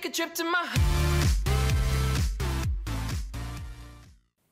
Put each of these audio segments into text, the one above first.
take a trip to my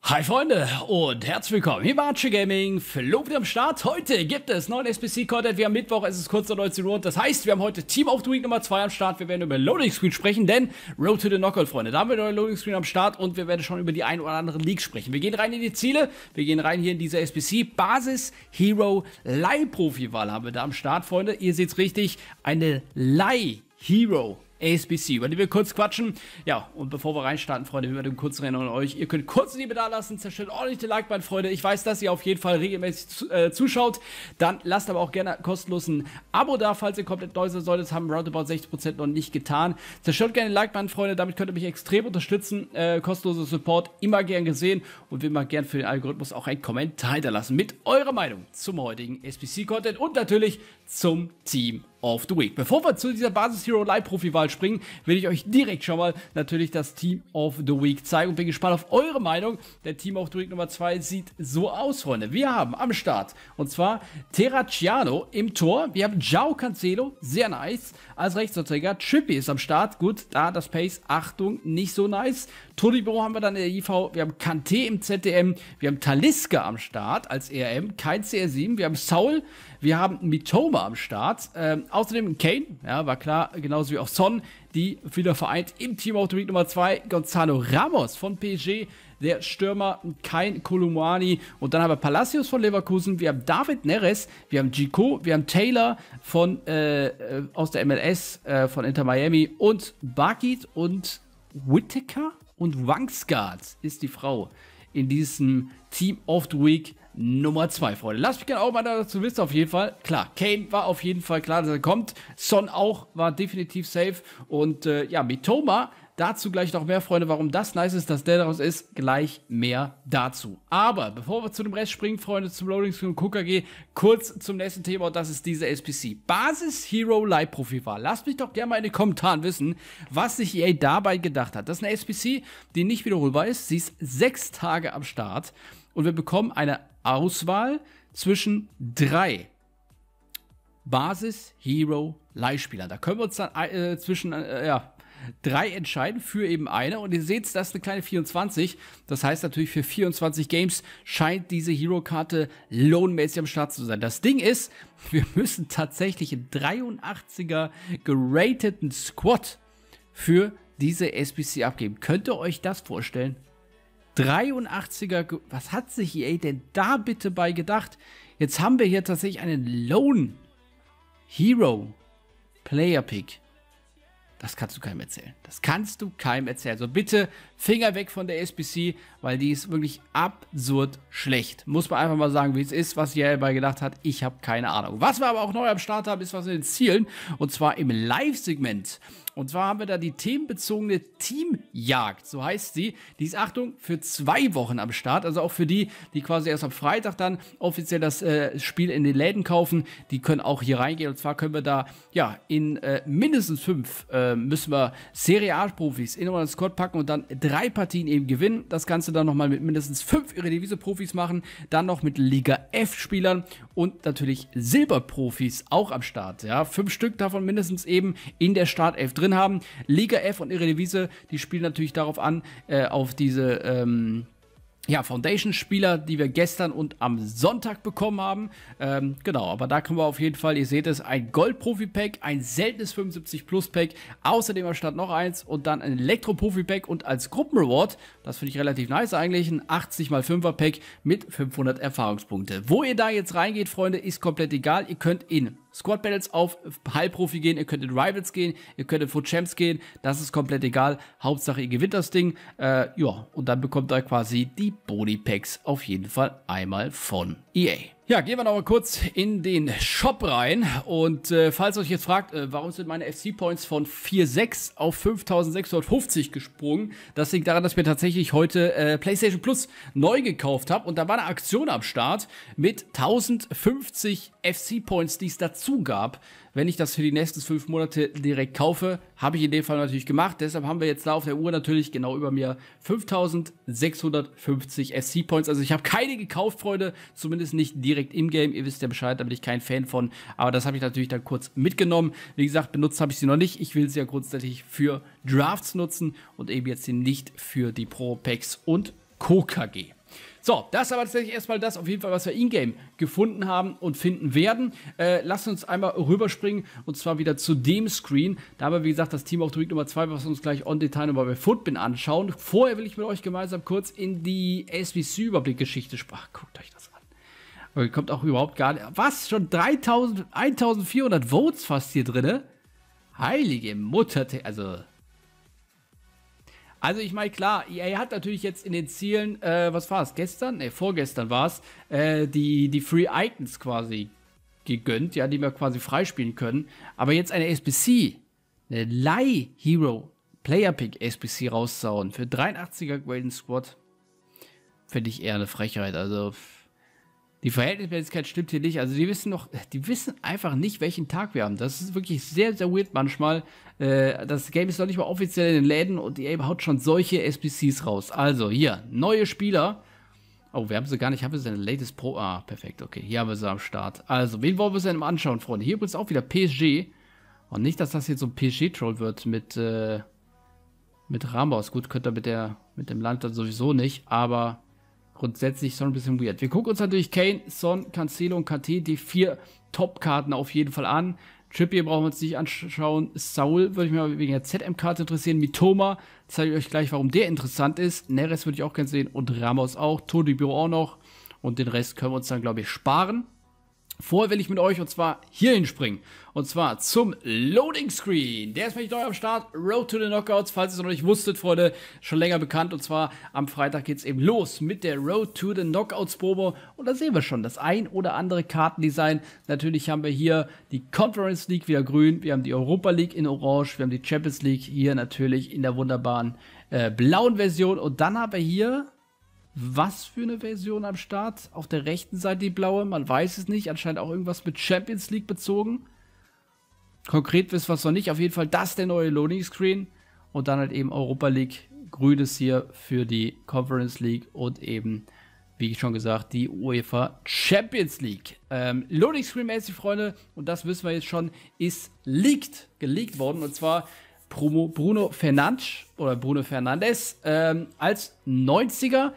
Hi Freunde und herzlich willkommen. Hier war Archie Gaming, Flo wieder am Start. Heute gibt es neuen SPC-Content. Wir haben Mittwoch, es ist kurz nach 19 Uhr und das heißt, wir haben heute Team of the Week Nummer 2 am Start. Wir werden über Loading Screen sprechen, denn Road to the Knockout, Freunde. Da haben wir neue Loading Screen am Start und wir werden schon über die ein oder anderen League sprechen. Wir gehen rein in die Ziele, wir gehen rein hier in diese SPC-Basis Hero Leih-Profi-Wahl haben wir da am Start, Freunde. Ihr seht es richtig, eine Leih-Hero ASBC, über die wir kurz quatschen. Ja, und bevor wir reinstarten, Freunde, wir werden kurz erinnern an euch. Ihr könnt kurz Liebe da lassen, zerstört ordentlich den Like, meine Freunde. Ich weiß, dass ihr auf jeden Fall regelmäßig äh, zuschaut. Dann lasst aber auch gerne kostenlos ein Abo da, falls ihr komplett neu sein solltet. haben roundabout 60% noch nicht getan. Zerstört gerne den Like, meine Freunde. Damit könnt ihr mich extrem unterstützen. Äh, kostenloser Support immer gern gesehen und wir mal gern für den Algorithmus auch einen Kommentar hinterlassen mit eurer Meinung zum heutigen SBC-Content und natürlich zum Team of the Week. Bevor wir zu dieser Basis Hero Live Profi-Wahl springen, will ich euch direkt schon mal natürlich das Team of the Week zeigen und bin gespannt auf eure Meinung. Der Team of the Week Nummer 2 sieht so aus, Freunde. Wir haben am Start und zwar Terracciano im Tor. Wir haben Jao Cancelo, sehr nice. Als Rechtsverteidiger Chippy ist am Start. Gut, da das Pace, Achtung, nicht so nice. Todibo haben wir dann in der IV. Wir haben Kanté im ZDM. Wir haben Taliska am Start als ERM. Kein CR7. Wir haben Saul wir haben Mitoma am Start. Ähm, außerdem Kane, ja, war klar, genauso wie auch Son, die wieder vereint im Team of the Week Nummer 2. Gonzalo Ramos von PSG, der Stürmer, kein Kolumani. Und dann haben wir Palacios von Leverkusen, wir haben David Neres, wir haben Gico, wir haben Taylor von, äh, aus der MLS äh, von Inter Miami und Bakit und Whittaker und Wangsgaard ist die Frau in diesem Team of the Week Nummer 2, Freunde. Lasst mich gerne auch mal dazu wissen, auf jeden Fall. Klar, Kane war auf jeden Fall klar, dass er kommt. Son auch war definitiv safe. Und äh, ja, Mitoma Dazu gleich noch mehr, Freunde, warum das nice ist, dass der daraus ist, gleich mehr dazu. Aber bevor wir zu dem Rest springen, Freunde, zum Loading Screen Gucker gehen, kurz zum nächsten Thema und das ist diese SPC. Basis Hero Light Profi war. Lasst mich doch gerne mal in den Kommentaren wissen, was sich EA dabei gedacht hat. Das ist eine SPC, die nicht wiederholbar ist. Sie ist sechs Tage am Start und wir bekommen eine Auswahl zwischen drei Basis Hero Leihspielern. Da können wir uns dann äh, zwischen, äh, ja, drei entscheiden für eben eine. Und ihr seht, das ist eine kleine 24. Das heißt natürlich, für 24 Games scheint diese Hero-Karte lohnmäßig am Start zu sein. Das Ding ist, wir müssen tatsächlich einen 83er gerateten Squad für diese SBC abgeben. Könnt ihr euch das vorstellen? 83er, was hat sich EA denn da bitte bei gedacht? Jetzt haben wir hier tatsächlich einen Lone Hero Player Pick. Das kannst du keinem erzählen. Das kannst du keinem erzählen. So also bitte Finger weg von der SBC, weil die ist wirklich absurd schlecht. Muss man einfach mal sagen, wie es ist, was Yale dabei gedacht hat. Ich habe keine Ahnung. Was wir aber auch neu am Start haben, ist was in den Zielen. Und zwar im Live-Segment. Und zwar haben wir da die themenbezogene Teamjagd, so heißt sie. Die ist, Achtung, für zwei Wochen am Start. Also auch für die, die quasi erst am Freitag dann offiziell das äh, Spiel in den Läden kaufen, die können auch hier reingehen. Und zwar können wir da, ja, in äh, mindestens fünf äh, müssen wir sehr Serie A-Profis in unseren Squad packen und dann drei Partien eben gewinnen. Das Ganze dann nochmal mit mindestens fünf Eredivisie-Profis machen, dann noch mit Liga F-Spielern und natürlich Silber-Profis auch am Start. Ja, fünf Stück davon mindestens eben in der Startelf drin haben. Liga F und Eredivisie, die spielen natürlich darauf an, äh, auf diese ähm, ja, Foundation-Spieler, die wir gestern und am Sonntag bekommen haben. Ähm, genau, aber da können wir auf jeden Fall, ihr seht es, ein Gold-Profi-Pack, ein seltenes 75-Plus-Pack, außerdem anstatt noch eins und dann ein Elektro-Profi-Pack und als Gruppenreward, das finde ich relativ nice eigentlich, ein 80x5er-Pack mit 500 Erfahrungspunkte. Wo ihr da jetzt reingeht, Freunde, ist komplett egal. Ihr könnt in Squad Battles auf high gehen, ihr könnt in Rivals gehen, ihr könnt in Foot Champs gehen, das ist komplett egal. Hauptsache ihr gewinnt das Ding. Äh, ja, und dann bekommt ihr quasi die Body Packs auf jeden Fall einmal von EA. Ja, gehen wir noch mal kurz in den Shop rein. Und äh, falls euch jetzt fragt, äh, warum sind meine FC-Points von 4.6 auf 5.650 gesprungen, das liegt daran, dass mir tatsächlich heute äh, PlayStation Plus neu gekauft habe. Und da war eine Aktion am Start mit 1.050 FC-Points, die es dazu gab wenn ich das für die nächsten fünf Monate direkt kaufe, habe ich in dem Fall natürlich gemacht. Deshalb haben wir jetzt da auf der Uhr natürlich genau über mir 5650 SC Points. Also ich habe keine gekauft, Freunde, zumindest nicht direkt im Game. Ihr wisst ja Bescheid, da bin ich kein Fan von. Aber das habe ich natürlich dann kurz mitgenommen. Wie gesagt, benutzt habe ich sie noch nicht. Ich will sie ja grundsätzlich für Drafts nutzen und eben jetzt nicht für die Pro Packs und Co. KG. So, das aber tatsächlich erstmal das, auf jeden Fall, was wir in-game gefunden haben und finden werden. Äh, lasst uns einmal rüberspringen und zwar wieder zu dem Screen. Da haben wir, wie gesagt, das Team auf der Week Nummer 2, was wir uns gleich on Detail nochmal bei Footbin anschauen. Vorher will ich mit euch gemeinsam kurz in die sbc überblickgeschichte geschichte sprach. Guckt euch das an. Aber kommt auch überhaupt gar nicht. Was? Schon 3000, 1400 Votes fast hier drin? Heilige Mutter, also also ich meine, klar, EA hat natürlich jetzt in den Zielen, äh, was war es, gestern? Ne, vorgestern war es, äh, die, die Free Icons quasi gegönnt, ja, die wir quasi freispielen können. Aber jetzt eine SBC, eine Lie Hero Player Pick SBC rauszuhauen für 83er Graden Squad, finde ich eher eine Frechheit. Also die Verhältnismäßigkeit stimmt hier nicht. Also die wissen noch, die wissen einfach nicht, welchen Tag wir haben. Das ist wirklich sehr, sehr weird manchmal. Äh, das Game ist noch nicht mal offiziell in den Läden und EA haut schon solche SBCs raus. Also hier, neue Spieler. Oh, wir haben sie gar nicht. Haben wir sie in Latest Pro? Ah, perfekt. Okay, hier haben wir sie am Start. Also, wen wollen wir sie denn mal anschauen, Freunde? Hier übrigens auch wieder PSG. Und nicht, dass das jetzt so ein PSG-Troll wird mit, äh, mit Ramos. Gut, könnte er mit, der, mit dem Land dann sowieso nicht, aber grundsätzlich schon ein bisschen weird. Wir gucken uns natürlich Kane, Son, Cancelo und KT, die vier Top-Karten auf jeden Fall an. Trippier brauchen wir uns nicht anschauen. Saul würde ich mir wegen der ZM-Karte interessieren. Mitoma zeige ich euch gleich, warum der interessant ist. Neres würde ich auch gerne sehen und Ramos auch. Todi Büro auch noch. Und den Rest können wir uns dann, glaube ich, sparen. Vorher will ich mit euch und zwar hierhin springen. Und zwar zum Loading Screen. Der ist nämlich neu am Start. Road to the Knockouts, falls ihr es noch nicht wusstet, Freunde, schon länger bekannt. Und zwar am Freitag geht es eben los mit der Road to the Knockouts Probe. Und da sehen wir schon das ein oder andere Kartendesign. Natürlich haben wir hier die Conference League wieder grün. Wir haben die Europa League in orange. Wir haben die Champions League hier natürlich in der wunderbaren äh, blauen Version. Und dann haben wir hier was für eine Version am Start. Auf der rechten Seite die blaue, man weiß es nicht. Anscheinend auch irgendwas mit Champions League bezogen. Konkret wissen wir es noch nicht. Auf jeden Fall das der neue Loading Screen. Und dann halt eben Europa League, grünes hier für die Conference League und eben, wie ich schon gesagt, die UEFA Champions League. Ähm, Loading Screen mäßig, Freunde, und das wissen wir jetzt schon, ist leaked, geleakt worden. Und zwar Bruno Fernandes oder Bruno Fernandes ähm, als 90er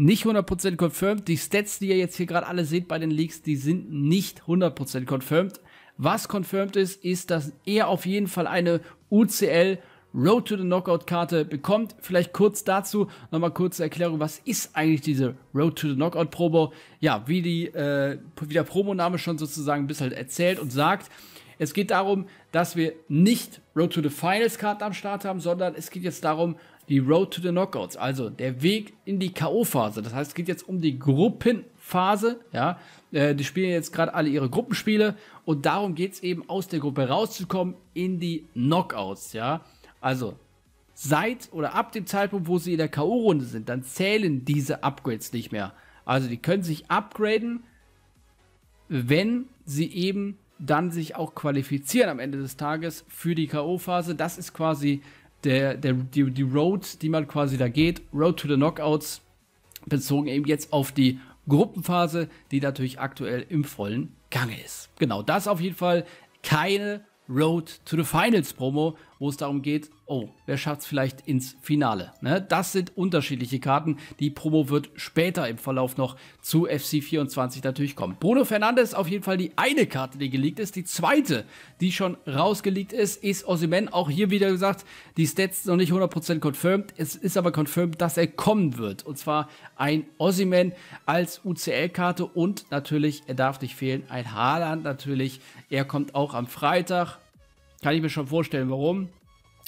nicht 100% confirmed. Die Stats, die ihr jetzt hier gerade alle seht bei den Leaks, die sind nicht 100% confirmed. Was confirmed ist, ist, dass er auf jeden Fall eine UCL Road to the Knockout Karte bekommt. Vielleicht kurz dazu nochmal kurze Erklärung, was ist eigentlich diese Road to the Knockout Promo? Ja, wie, die, äh, wie der Promoname schon sozusagen ein bisschen halt erzählt und sagt, es geht darum, dass wir nicht Road to the Finals Karten am Start haben, sondern es geht jetzt darum, die Road to the Knockouts, also der Weg in die K.O.-Phase. Das heißt, es geht jetzt um die Gruppenphase. Ja, äh, die spielen jetzt gerade alle ihre Gruppenspiele und darum geht es eben aus der Gruppe rauszukommen in die Knockouts. Ja, also seit oder ab dem Zeitpunkt, wo sie in der K.O.-Runde sind, dann zählen diese Upgrades nicht mehr. Also die können sich upgraden, wenn sie eben dann sich auch qualifizieren am Ende des Tages für die K.O.-Phase. Das ist quasi der, der, die, die Road, die man quasi da geht, Road to the Knockouts, bezogen eben jetzt auf die Gruppenphase, die natürlich aktuell im vollen Gange ist. Genau, das auf jeden Fall keine Road to the Finals Promo, wo es darum geht, oh, wer schafft es vielleicht ins Finale. Ne? Das sind unterschiedliche Karten. Die Promo wird später im Verlauf noch zu FC24 natürlich kommen. Bruno Fernandes auf jeden Fall die eine Karte, die geleakt ist. Die zweite, die schon rausgeleakt ist, ist Osimen. Auch hier wieder gesagt, die Stats noch nicht 100% confirmed. Es ist aber confirmed, dass er kommen wird. Und zwar ein Osimen als UCL-Karte und natürlich, er darf nicht fehlen, ein Haaland natürlich. Er kommt auch am Freitag kann ich mir schon vorstellen, warum.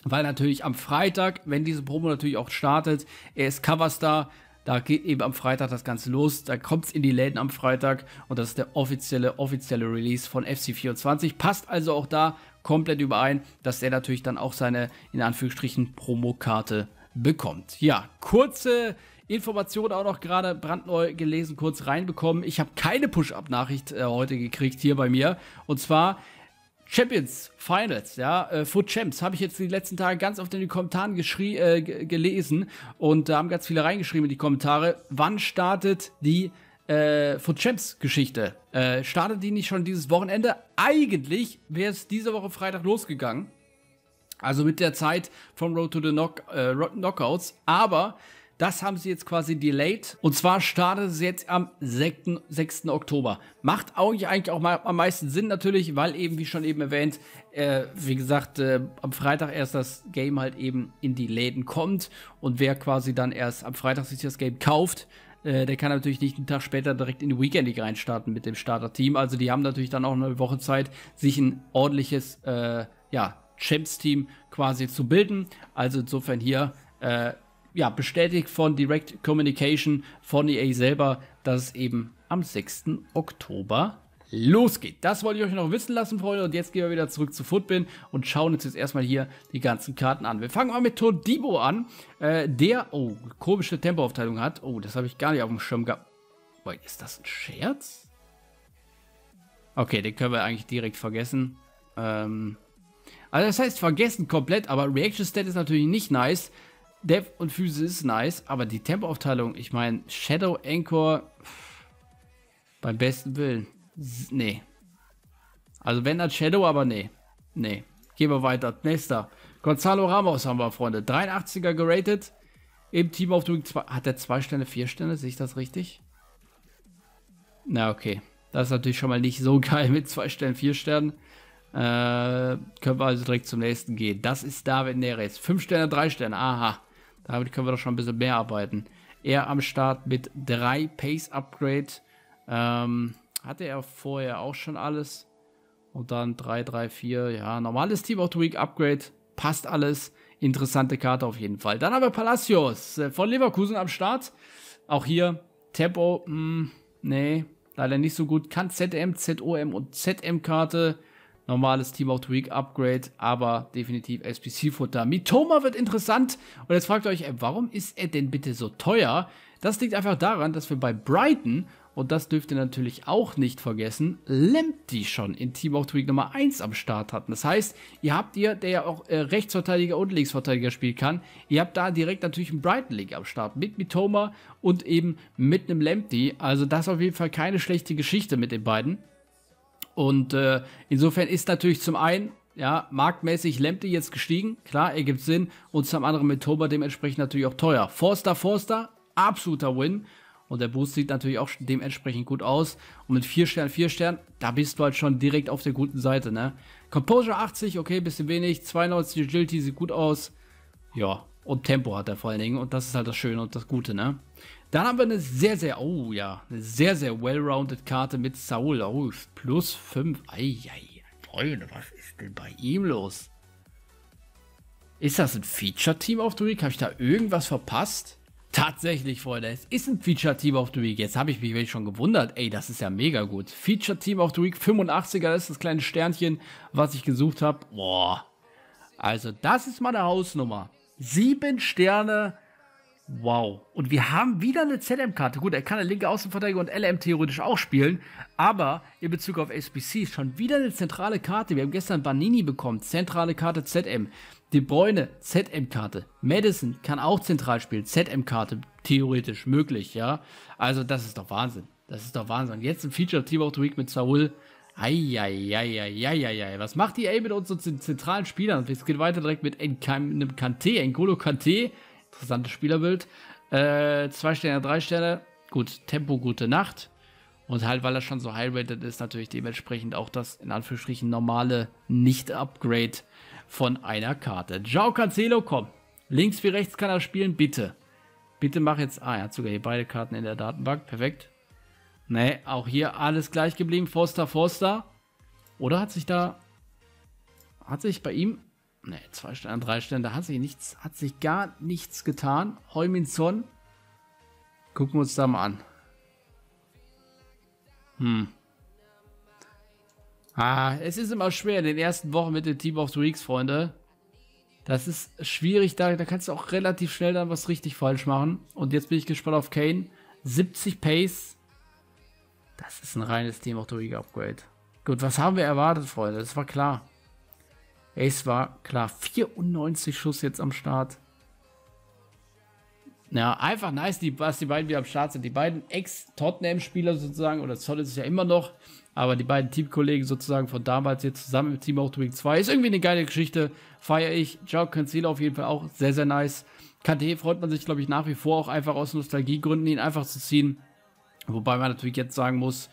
Weil natürlich am Freitag, wenn diese Promo natürlich auch startet, er ist Coverstar, da geht eben am Freitag das Ganze los. Da kommt es in die Läden am Freitag und das ist der offizielle, offizielle Release von FC24. Passt also auch da komplett überein, dass er natürlich dann auch seine, in Anführungsstrichen, Promokarte bekommt. Ja, kurze Information auch noch gerade brandneu gelesen, kurz reinbekommen. Ich habe keine Push-Up-Nachricht äh, heute gekriegt hier bei mir. Und zwar Champions Finals, ja, äh, Foot Champs, habe ich jetzt die letzten Tage ganz oft in den Kommentaren äh, gelesen und da haben ganz viele reingeschrieben in die Kommentare. Wann startet die äh, Foot Champs Geschichte? Äh, startet die nicht schon dieses Wochenende? Eigentlich wäre es diese Woche Freitag losgegangen. Also mit der Zeit von Road to the Knock, äh, Knockouts. Aber das haben sie jetzt quasi delayed. Und zwar startet es jetzt am 6. 6. Oktober. Macht eigentlich auch mal am meisten Sinn natürlich, weil eben, wie schon eben erwähnt, äh, wie gesagt, äh, am Freitag erst das Game halt eben in die Läden kommt. Und wer quasi dann erst am Freitag sich das Game kauft, äh, der kann natürlich nicht einen Tag später direkt in die Weekend League reinstarten mit dem Starter-Team. Also die haben natürlich dann auch eine Woche Zeit, sich ein ordentliches äh, ja, Champs-Team quasi zu bilden. Also insofern hier äh, ja, bestätigt von Direct Communication von EA selber, dass es eben am 6. Oktober losgeht. Das wollte ich euch noch wissen lassen, Freunde. Und jetzt gehen wir wieder zurück zu Footbin und schauen uns jetzt erstmal hier die ganzen Karten an. Wir fangen mal mit Todibo an, äh, der, oh, komische Tempoaufteilung hat. Oh, das habe ich gar nicht auf dem Schirm gehabt. Boah, ist das ein Scherz? Okay, den können wir eigentlich direkt vergessen. Ähm, also das heißt, vergessen komplett, aber Reaction Stat ist natürlich nicht nice. Dev und Füße ist nice, aber die Tempoaufteilung, ich meine, Shadow Anchor, beim besten Willen, nee. Also wenn dann Shadow, aber nee. Nee. Gehen wir weiter. Nächster. Gonzalo Ramos haben wir, Freunde. 83er geratet. Im Team auf Doing 2. Hat er zwei Sterne, vier Sterne? Sehe ich das richtig? Na, okay. Das ist natürlich schon mal nicht so geil mit zwei Sternen, vier Sternen. Äh, können wir also direkt zum nächsten gehen. Das ist David Neres. Fünf Sterne, drei Sterne. Aha. Damit können wir doch schon ein bisschen mehr arbeiten. Er am Start mit 3 Pace Upgrade. Ähm, hatte er vorher auch schon alles. Und dann 3, 3, 4. Ja, normales Team of the Week Upgrade. Passt alles. Interessante Karte auf jeden Fall. Dann haben wir Palacios äh, von Leverkusen am Start. Auch hier Tempo. Mh, hm, nee, leider nicht so gut. Kann ZM, ZOM und ZM-Karte normales Team of the Week Upgrade, aber definitiv SPC-Futter. Mitoma wird interessant. Und jetzt fragt ihr euch, warum ist er denn bitte so teuer? Das liegt einfach daran, dass wir bei Brighton, und das dürft ihr natürlich auch nicht vergessen, Lempty schon in Team of the Week Nummer 1 am Start hatten. Das heißt, ihr habt ihr, der ja auch äh, Rechtsverteidiger und Linksverteidiger spielen kann, ihr habt da direkt natürlich einen Brighton League am Start mit Mitoma und eben mit einem Lempty. Also das ist auf jeden Fall keine schlechte Geschichte mit den beiden. Und äh, insofern ist natürlich zum einen, ja, marktmäßig Lemte jetzt gestiegen. Klar, ergibt Sinn. Und zum anderen mit Toba dementsprechend natürlich auch teuer. Forster, Forster, absoluter Win. Und der Boost sieht natürlich auch dementsprechend gut aus. Und mit 4 Sternen, 4 Sternen, da bist du halt schon direkt auf der guten Seite, ne? Composure 80, okay, bisschen wenig. 92 Agility sieht gut aus. Ja, und Tempo hat er vor allen Dingen. Und das ist halt das Schöne und das Gute, ne? Dann haben wir eine sehr, sehr, oh ja, eine sehr, sehr well-rounded Karte mit Saul. Oh, plus 5. Eieiei, Freunde, was ist denn bei ihm los? Ist das ein Feature-Team auf Druid? Habe ich da irgendwas verpasst? Tatsächlich, Freunde, es ist ein Feature-Team auf Druid. Jetzt habe ich mich schon gewundert. Ey, das ist ja mega gut. Feature-Team auf Druid, 85er ist das kleine Sternchen, was ich gesucht habe. Boah. Also, das ist meine Hausnummer. Sieben Sterne Wow. Und wir haben wieder eine ZM-Karte. Gut, er kann der linke Außenverteidiger und LM theoretisch auch spielen, aber in Bezug auf SBC schon wieder eine zentrale Karte. Wir haben gestern Banini bekommen, zentrale Karte ZM. De Bruyne, ZM-Karte. Madison kann auch zentral spielen, ZM-Karte, theoretisch möglich, ja. Also das ist doch Wahnsinn. Das ist doch Wahnsinn. Und jetzt ein Feature Team of the Week mit Saul. Eieieiei, was macht die A mit unseren zentralen Spielern? Es geht weiter direkt mit einem Kante, einem Golo Kante. Kanté. Interessantes Spielerbild. Äh, zwei Sterne, drei Sterne. Gut, Tempo, gute Nacht. Und halt, weil er schon so high-rated ist, natürlich dementsprechend auch das in Anführungsstrichen normale Nicht-Upgrade von einer Karte. Ciao, Cancelo, komm. Links wie rechts kann er spielen, bitte. Bitte mach jetzt. Ah, er hat sogar hier beide Karten in der Datenbank. Perfekt. Ne, auch hier alles gleich geblieben. Forster, Forster. Oder hat sich da. Hat sich bei ihm Ne, zwei Sterne, drei Sterne, da hat sich nichts, hat sich gar nichts getan. Heumin Son. Gucken wir uns da mal an. Hm. Ah, es ist immer schwer in den ersten Wochen mit dem Team of the Weeks, Freunde. Das ist schwierig, da, da kannst du auch relativ schnell dann was richtig falsch machen. Und jetzt bin ich gespannt auf Kane. 70 Pace. Das ist ein reines Team of the Week Upgrade. Gut, was haben wir erwartet, Freunde? Das war klar. Es war klar, 94 Schuss jetzt am Start. Ja, einfach nice, die, was die beiden wieder am Start sind. Die beiden Ex-Tottenham-Spieler sozusagen, oder Zott ist es ja immer noch, aber die beiden Teamkollegen sozusagen von damals jetzt zusammen im Team Week 2. Ist irgendwie eine geile Geschichte, feiere ich. Ciao Concealer auf jeden Fall auch sehr, sehr nice. KT freut man sich, glaube ich, nach wie vor auch einfach aus Nostalgiegründen, ihn einfach zu ziehen. Wobei man natürlich jetzt sagen muss,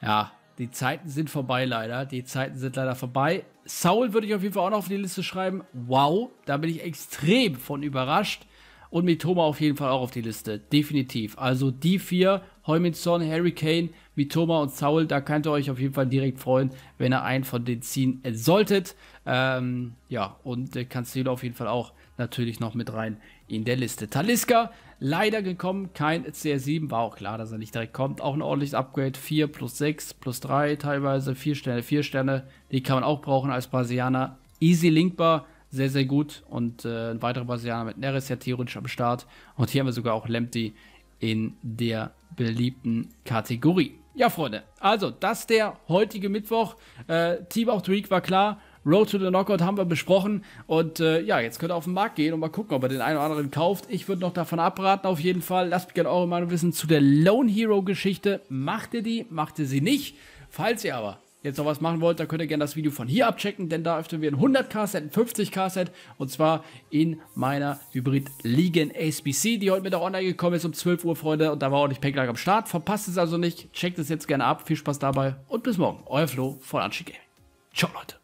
ja, die Zeiten sind vorbei, leider. Die Zeiten sind leider vorbei. Saul würde ich auf jeden Fall auch noch auf die Liste schreiben. Wow, da bin ich extrem von überrascht. Und Mitoma auf jeden Fall auch auf die Liste. Definitiv. Also die vier, Heuminson, Harry Kane, Mitoma und Saul, da könnt ihr euch auf jeden Fall direkt freuen, wenn ihr einen von denen ziehen äh, solltet. Ähm, ja, und äh, Cancelo auf jeden Fall auch natürlich noch mit rein in der Liste. Taliska leider gekommen. Kein CR7, war auch klar, dass er nicht direkt kommt. Auch ein ordentliches Upgrade, 4 plus 6 plus 3 teilweise, 4 Sterne, 4 Sterne. Die kann man auch brauchen als Brasilianer. Easy linkbar, sehr, sehr gut. Und äh, ein weiterer Brasilianer mit Neres ja theoretisch am Start. Und hier haben wir sogar auch Lempty in der beliebten Kategorie. Ja, Freunde, also das der heutige Mittwoch. Äh, Team of the Week war klar. Road to the Knockout haben wir besprochen. Und äh, ja, jetzt könnt ihr auf den Markt gehen und mal gucken, ob ihr den einen oder anderen kauft. Ich würde noch davon abraten, auf jeden Fall. Lasst mich gerne eure Meinung wissen zu der Lone Hero Geschichte. Macht ihr die? Macht ihr sie nicht? Falls ihr aber jetzt noch was machen wollt, dann könnt ihr gerne das Video von hier abchecken, denn da öffnen wir ein 100k-Set, ein 50k-Set und zwar in meiner Hybrid-Ligen SBC, die heute Mittag online gekommen ist um 12 Uhr, Freunde. Und da war auch nicht Pecklack am Start. Verpasst es also nicht. Checkt es jetzt gerne ab. Viel Spaß dabei und bis morgen. Euer Flo von Anchi Gaming. Ciao, Leute.